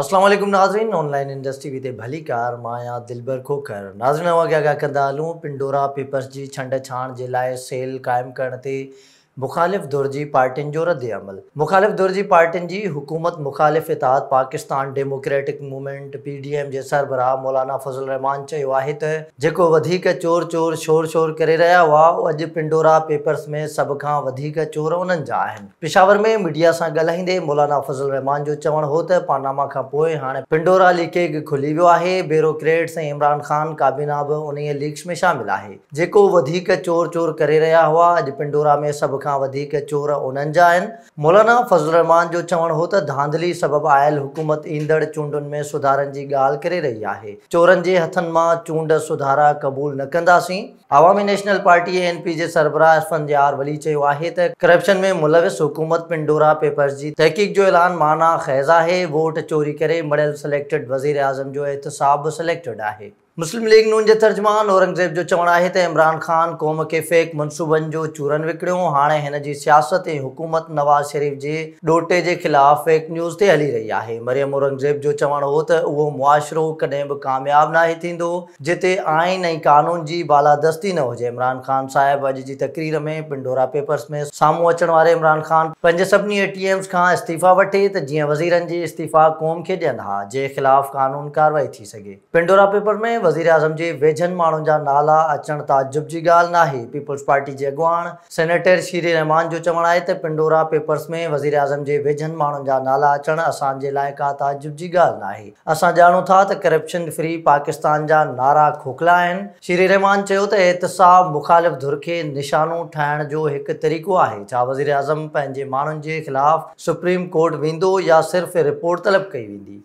असलम नाजरीन ऑनलाइन इंडस्ट्री भली कार माया दिलबर खोखर नाज़रीन हुआ क्या कंदा हलूँ पिंडोरा पेपर्स जी छंड छाण के लिए सेल कायम करण मुखालिफ दुर्जी पार्टिन जो रद्द अमल मुखालिफ दुर्जी पार्टिन की हुकूमत मुखालिफ इतात Pakistan Democratic Movement P D सरबराह मौलाना फजल रहमान चयो आहे चोर चोर शोर शोर कर रहा हुआ अज पिंडोरा पेपर्स में सब खां चोर उन पिशावर में मीडिया से ॻाल्हाईंदे मौलाना फज़ल रहमान जो चवणु हो तो पानामा खां पोइ हाणे पिंडोरा लीकेज खुली वियो आहे ब्यूरोक्रेट्स इमरान खान काबीना बि उन लीक्स में शामिल है जेको चोर चोर कर रहा हुआ अज पिंडोरा में सभु खां चोर उन्हनि मौलाना फज़ल जो चवणु हो त धांधली सबबि आयल हुकूमत ईंदड़ चूंडुनि में सुधारनि जी ॻाल्हि करे रही आहे चोरनि जे हथनि मां चूंड सुधारा क़बूल न कंदासीं Awami national party N P जे सरबराह फनजार वली चयो करप्शन में मुलविस हुकूमत पिंडोरा पेपर्स जी तहक़ीक़ जो ऐलान माना ख़ैज़ आहे वोट चोरी करे मड़ियल सिलेक्टेड वज़ीर आज़म जो एहतसाब सिलेक्टेड आहे मुस्लिम लीग नून के तर्जमान औरंगज़ेब जो चवणु आहे इमरान ख़ान क़ौम के फ़ेक मनसूबन जो चूरनि विकिणियो हाणे हिन सियासत हुकूमत नवाज़ शरीफ़ के ॾोटे जे ख़िलाफ़ु फेक न्यूज़ से हली रही है मरियम औरंगज़ेब जो चवण हो तो उहो मुआशिरो कॾहिं बि कामयाबु नाहे थींदो जिते आइन कानून की बालादस्ती न हुजे इमरान ख़ान साहिबु अॼु जी तकरीर में पिंडोरा पेपर्स में सामू अचण इमरान ख़ान पंज सभिनी ए टी इस्तीफ़ा वे त जीअं वज़ीरनि जी इस्तीफ़ा क़ौम के ॾियनि हा जंहिं ख़िलाफ़ु क़ानून कार्रवाई थी सघे पिंडोरा पेपर में वज़राज़म जे वेझनि माण्हुनि जा नाला अचण ताज़ुब जी ॻाल्हि न आहे पीपुल्स पार्टी जे अॻुवाण सीर रहमान जो चवणु आहे त पिंडोरा में वज़ीराज़म जे वेझनि माण्हुनि जा नाला अचण असांजे लाइ का ताजुब जी ॻाल्हि नाहे असां ॼाणूं था त करप्शन फ्री पाकिस्तान जा नारा खोखला आहिनि शिर रहमान चयो त ऐहतसा मुखालिफ़ धुर खे निशानो ठाहिण जो हिकु तरीक़ो आहे छा आज़म पंहिंजे माण्हुनि जे ख़िलाफ़ु सुप्रीम कोर्ट वेंदो या सिर्फ़ु रिपोर्ट तलब कई वेंदी